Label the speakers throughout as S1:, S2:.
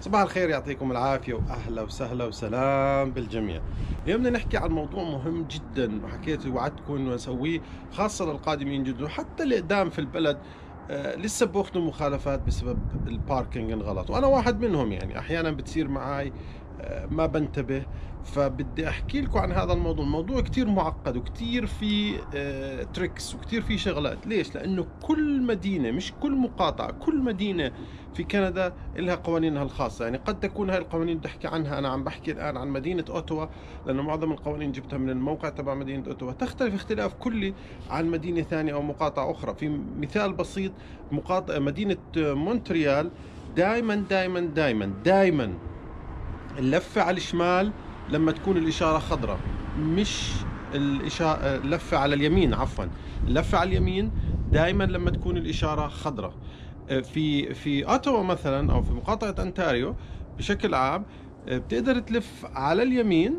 S1: صباح الخير يعطيكم العافية وأهلا وسهلا وسلام بالجميع اليوم بدنا نحكي عن موضوع مهم جدا وحكيت وعدكم انه اسويه خاصة للقادمين جدا وحتى الإقدام في البلد آه، لسه بأخذوا مخالفات بسبب الباركينج الغلط وأنا واحد منهم يعني أحيانا بتصير معي ما بنتبه فبدي احكي لكم عن هذا الموضوع الموضوع كثير معقد وكثير في تريكس آه، وكثير في شغلات ليش لانه كل مدينه مش كل مقاطعه كل مدينه في كندا لها قوانينها الخاصه يعني قد تكون هاي القوانين بدي احكي عنها انا عم بحكي الان عن مدينه اوتوا لانه معظم القوانين جبتها من الموقع تبع مدينه اوتوا تختلف اختلاف كلي عن مدينه ثانيه او مقاطعه اخرى في مثال بسيط مقاطعه مدينه آه، مونتريال دائما دائما دائما دائما اللفة على الشمال لما تكون الإشارة خضراء مش الإشارة اللفة على اليمين عفوا اللفة على اليمين دائما لما تكون الإشارة خضراء في في أوتاوا مثلا أو في مقاطعة أنتاريو بشكل عام بتقدر تلف على اليمين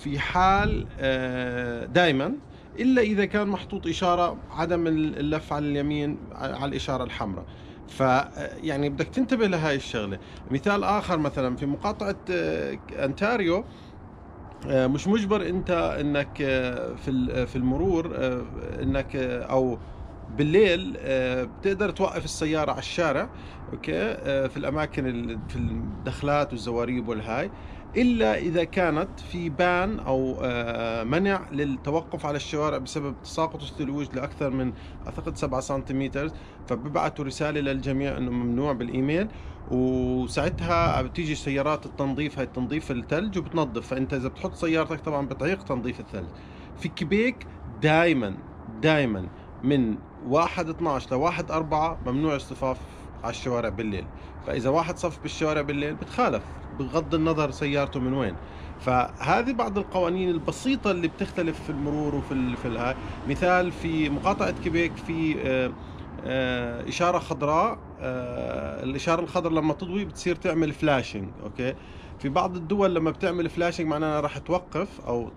S1: في حال آه، دائما الا اذا كان محطوط اشاره عدم اللف على اليمين آه، على الاشاره الحمراء فيعني بدك تنتبه لهي الشغله مثال اخر مثلا في مقاطعه انتاريو آه، آه، مش مجبر انت انك آه، في في المرور انك او بالليل بتقدر توقف السيارة على الشارع اوكي في الاماكن في الدخلات والزواريب والهاي إلا إذا كانت في بان أو آه، منع للتوقف على الشوارع بسبب تساقط الثلوج لأكثر من أعتقد 7 سنتيمتر فببعثوا رسالة للجميع أنه ممنوع بالإيميل وساعتها بتيجي سيارات التنظيف هاي تنظيف الثلج وبتنظف فأنت إذا بتحط سيارتك طبعا بتعيق تنظيف الثلج في كيبيك دائما دائما من 1 12 ل 1 4 ممنوع اصطفاف على الشوارع بالليل فاذا واحد صف بالشوارع بالليل بتخالف بغض النظر سيارته من وين فهذه بعض القوانين البسيطه اللي بتختلف في المرور وفي في الهاي مثال في مقاطعه كيبيك في آه، آه، اشاره خضراء آه، الاشاره الخضراء لما تضوي بتصير تعمل فلاشنج اوكي في بعض الدول لما بتعمل فلاشنج معناها راح توقف او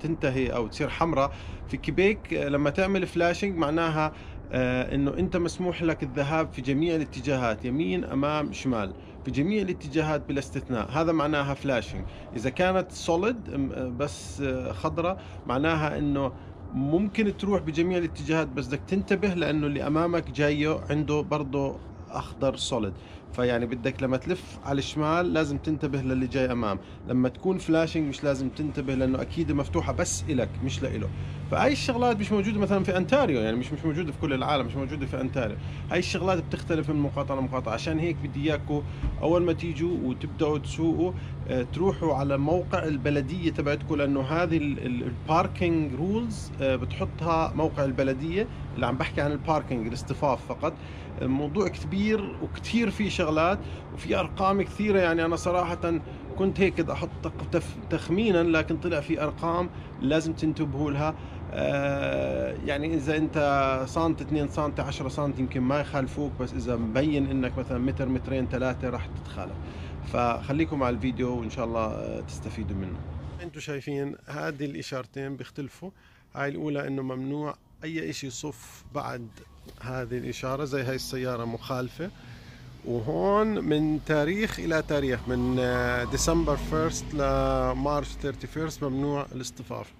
S1: تنتهي او تصير حمراء في كيبيك لما تعمل فلاشنج معناها آه، انه انت مسموح لك الذهاب في جميع الاتجاهات يمين امام شمال في جميع الاتجاهات بلا استثناء هذا معناها فلاشنج اذا كانت سوليد آه، بس آه، خضراء معناها انه ممكن تروح بجميع الاتجاهات بس بدك تنتبه لانه اللي امامك جايه عنده برضه اخضر سوليد فيعني بدك لما تلف على الشمال لازم تنتبه للي جاي امام لما تكون فلاشنج مش لازم تنتبه لانه اكيد مفتوحه بس لك مش لإله فهي الشغلات مش موجوده مثلا في انتاريو يعني مش مش موجوده في كل العالم مش موجوده في انتاريو هاي الشغلات بتختلف من مقاطعه لمقاطعه عشان هيك بدي اياكم اول ما تيجوا وتبداوا تسوقوا آه، تروحوا على موقع البلديه تبعتكم لانه هذه الباركينج رولز آه، بتحطها موقع البلديه اللي عم بحكي عن الباركينج الاصطفاف فقط الموضوع آه، كبير وكثير فيه شغلات وفي ارقام كثيره يعني انا صراحه كنت هيك احط تخمينا لكن طلع في ارقام لازم تنتبهوا لها آه، يعني اذا انت سنت 2 سنت 10 سنت يمكن ما يخالفوك بس اذا مبين انك مثلا متر مترين ثلاثه راح تتخالف فخليكم مع الفيديو وان شاء الله آه، تستفيدوا منه انتم شايفين هذه الاشارتين بيختلفوا هاي الاولى انه ممنوع اي شيء يصف بعد هذه الاشاره زي هاي السياره مخالفه وهون من تاريخ الى تاريخ من ديسمبر 1 لمارش 31 ممنوع الاصطفاف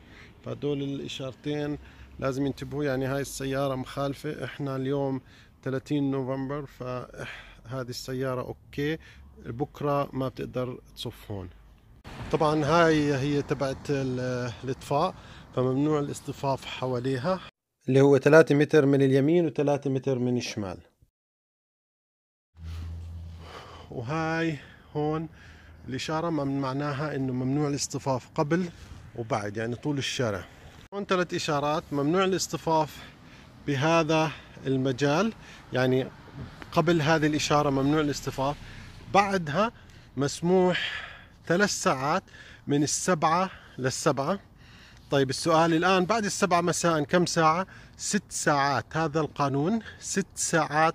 S1: فدول الاشارتين لازم ينتبهوا يعني هاي السياره مخالفه احنا اليوم 30 نوفمبر فهذه السياره اوكي بكره ما بتقدر تصف هون طبعا هاي هي تبعت الاطفاء فممنوع الاصطفاف حواليها اللي هو 3 متر من اليمين و3 متر من الشمال وهاي هون الإشارة معناها إنه ممنوع الاصطفاف قبل وبعد يعني طول الشارع هون ثلاث إشارات ممنوع الاصطفاف بهذا المجال يعني قبل هذه الإشارة ممنوع الاصطفاف بعدها مسموح ثلاث ساعات من السبعة للسبعة طيب السؤال الآن بعد السبعة مساء كم ساعة؟ ست ساعات هذا القانون ست ساعات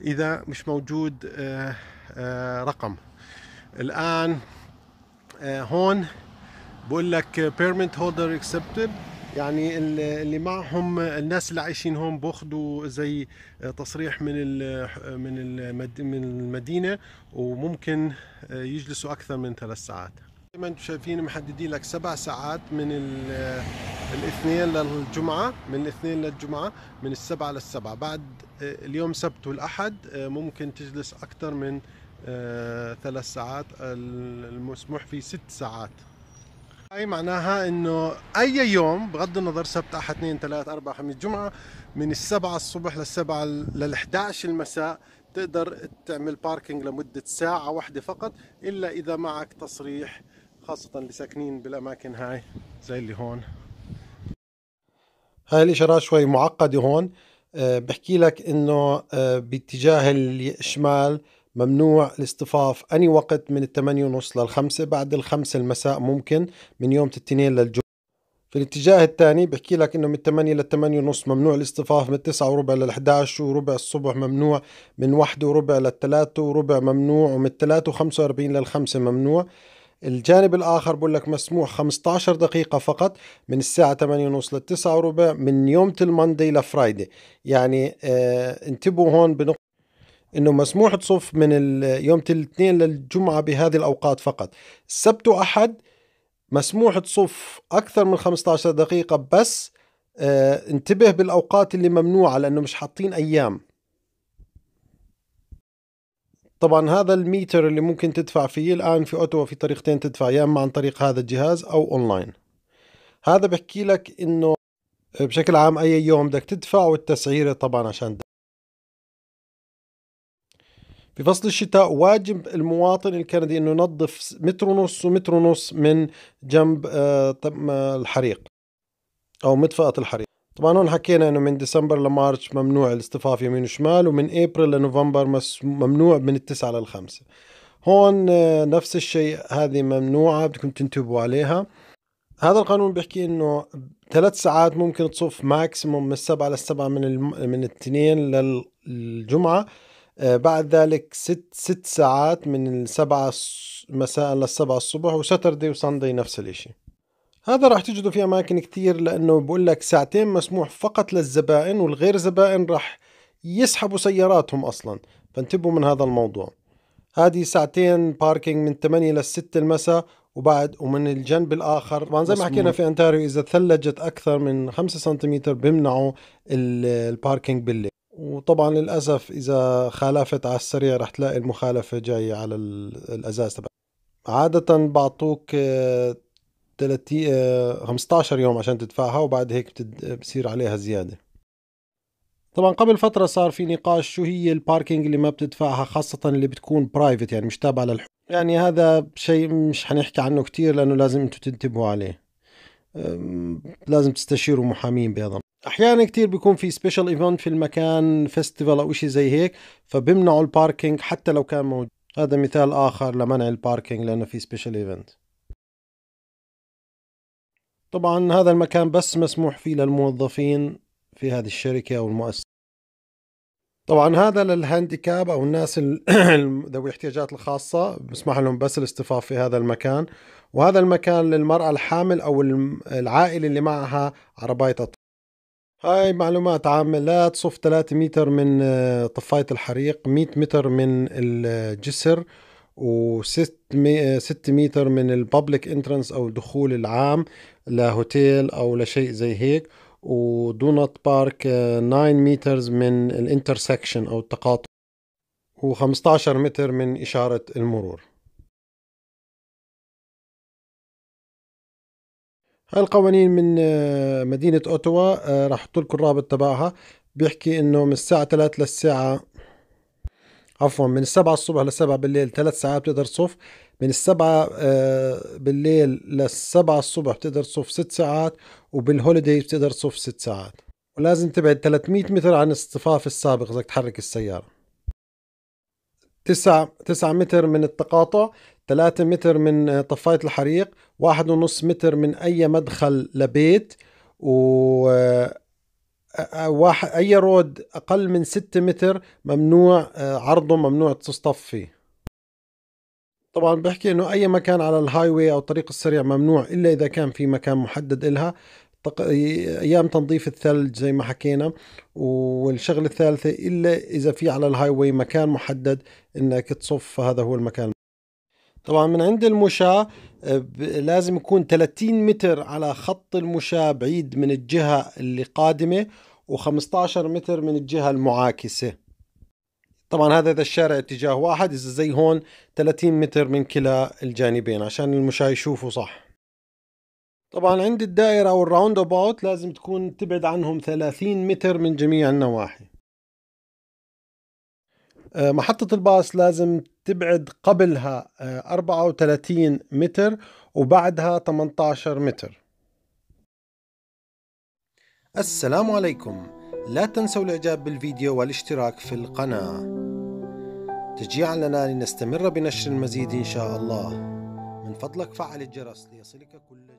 S1: اذا مش موجود آه، آه، رقم الان آه، هون بقول لك بيرمنت هولدر اكسبتد يعني اللي معهم الناس اللي عايشين هون بياخذوا زي تصريح من من المدينه وممكن يجلسوا اكثر من ثلاث ساعات زي ما انتم شايفين محددين لك سبع ساعات من الاثنين للجمعة من الاثنين للجمعة من السبعة للسبعة بعد آه، اليوم سبت والأحد آه، ممكن تجلس أكثر من آه، ثلاث ساعات المسموح فيه ست ساعات هاي معناها انه اي يوم بغض النظر سبت احد اثنين ثلاث اربع خميس جمعه من السبعة الصبح للسبعة لل 11 المساء تقدر تعمل باركينج لمدة ساعة واحدة فقط إلا إذا معك تصريح خاصة اللي ساكنين بالأماكن هاي زي اللي هون هاي الإشارات شوي معقدة هون آه، بحكي لك إنه آه، باتجاه الشمال ممنوع الاصطفاف أي وقت من الثمانية ونص للخمسة بعد الخمسة المساء ممكن من يوم الاثنين للجمعة في الاتجاه الثاني بحكي لك انه من 8 ل 8 ونص ممنوع الاصطفاف من 9 وربع لل 11 وربع الصبح ممنوع من 1 وربع لل 3 وربع ممنوع ومن 3 و45 لل 5 ممنوع الجانب الآخر بقول لك مسموح 15 دقيقة فقط من الساعة 8 ونص 9 وربع من يوم الماندي لفرايدي يعني آه انتبهوا هون بنقطة انه مسموح تصف من يوم الاثنين للجمعة بهذه الأوقات فقط السبت وأحد مسموح تصف أكثر من 15 دقيقة بس آه انتبه بالأوقات اللي ممنوعة لأنه مش حاطين أيام طبعا هذا الميتر اللي ممكن تدفع فيه الآن في أوتوا في طريقتين تدفع يا إما عن طريق هذا الجهاز أو أونلاين هذا بحكي لك إنه بشكل عام أي يوم بدك تدفع والتسعيرة طبعا عشان في فصل الشتاء واجب المواطن الكندي انه ينظف متر ونص ومتر ونص من جنب آه، الحريق او مدفأة الحريق طبعا هون حكينا انه من ديسمبر لمارش ممنوع الاصطفاف يمين وشمال ومن ابريل لنوفمبر ممنوع من التسعة للخمسة هون آه، نفس الشيء هذه ممنوعة بدكم تنتبهوا عليها هذا القانون بيحكي انه ثلاث ساعات ممكن تصف ماكسيموم من السبعة للسبعة من الم... من الاثنين للجمعة آه، بعد ذلك ست ست ساعات من السبعة مساء للسبعة الصبح وساتردي وساندي نفس الاشي هذا راح تجده في أماكن كثير لأنه بقول لك ساعتين مسموح فقط للزبائن والغير زبائن راح يسحبوا سياراتهم أصلا فانتبهوا من هذا الموضوع هذه ساعتين باركينج من 8 لل 6 المساء وبعد ومن الجنب الاخر طبعا زي ما حكينا في انتاريو اذا ثلجت اكثر من 5 سنتيمتر بيمنعوا الباركينج بالليل وطبعا للاسف اذا خالفت على السريع رح تلاقي المخالفه جايه على الازاز تبعك عادة بعطوك آه، 30 15 آه، يوم عشان تدفعها وبعد هيك بصير عليها زياده طبعا قبل فترة صار في نقاش شو هي الباركينج اللي ما بتدفعها خاصة اللي بتكون برايفت يعني مش تابعة للحكومة يعني هذا شيء مش حنحكي عنه كتير لأنه لازم انتم تنتبهوا عليه لازم تستشيروا محامين بهذا احيانا كتير بيكون في سبيشال ايفنت في المكان فيستيفال او شيء زي هيك فبمنعوا الباركينج حتى لو كان موجود هذا مثال اخر لمنع الباركينج لانه في سبيشال ايفنت طبعا هذا المكان بس مسموح فيه للموظفين في هذه الشركة أو المؤسسة طبعا هذا للهانديكاب أو الناس ذوي الاحتياجات الخاصة بسمح لهم بس الاصطفاف في هذا المكان وهذا المكان للمرأة الحامل أو العائلة اللي معها عرباية هاي معلومات عامة لا تصف 3 متر من آه، طفاية الحريق 100 متر من الجسر و6 آه، متر من الببليك انترنس او الدخول العام لهوتيل او لشيء زي هيك ودونات بارك 9 آه، مترز من الانترسكشن او التقاطع و15 متر من اشاره المرور هاي القوانين من آه، مدينة أوتوا راح أحط لكم الرابط تبعها بيحكي إنه من الساعة 3 للساعة عفوا من السبعة الصبح للسبعة بالليل ثلاث ساعات بتقدر تصف من السبعة آه، بالليل للسبعة الصبح بتقدر تصف ست ساعات وبالهوليدي بتقدر تصف ست ساعات ولازم تبعد 300 متر عن الصفاف السابق إذا تحرك السيارة تسعة, تسعة متر من التقاطع ثلاثة متر من آه، طفاية الحريق واحد ونص متر من أي مدخل لبيت و آه، واحد اي رود اقل من 6 متر ممنوع آه، عرضه ممنوع تصطف فيه طبعا بحكي انه اي مكان على الهاي واي او الطريق السريع ممنوع الا اذا كان في مكان محدد لها ايام تنظيف الثلج زي ما حكينا والشغله الثالثه الا اذا في على الهاي واي مكان محدد انك تصف فهذا هو المكان طبعا من عند المشاة لازم يكون 30 متر على خط المشاة بعيد من الجهة اللي قادمة و15 متر من الجهة المعاكسة طبعا هذا إذا الشارع اتجاه واحد إذا زي هون 30 متر من كلا الجانبين عشان المشاة يشوفوا صح طبعا عند الدائرة أو الراوند أباوت لازم تكون تبعد عنهم 30 متر من جميع النواحي آه، محطة الباص لازم تبعد قبلها 34 آه، متر وبعدها 18 متر السلام عليكم لا تنسوا الاعجاب بالفيديو والاشتراك في القناة تشجيعا لنا لنستمر بنشر المزيد ان شاء الله من فضلك فعل الجرس ليصلك كل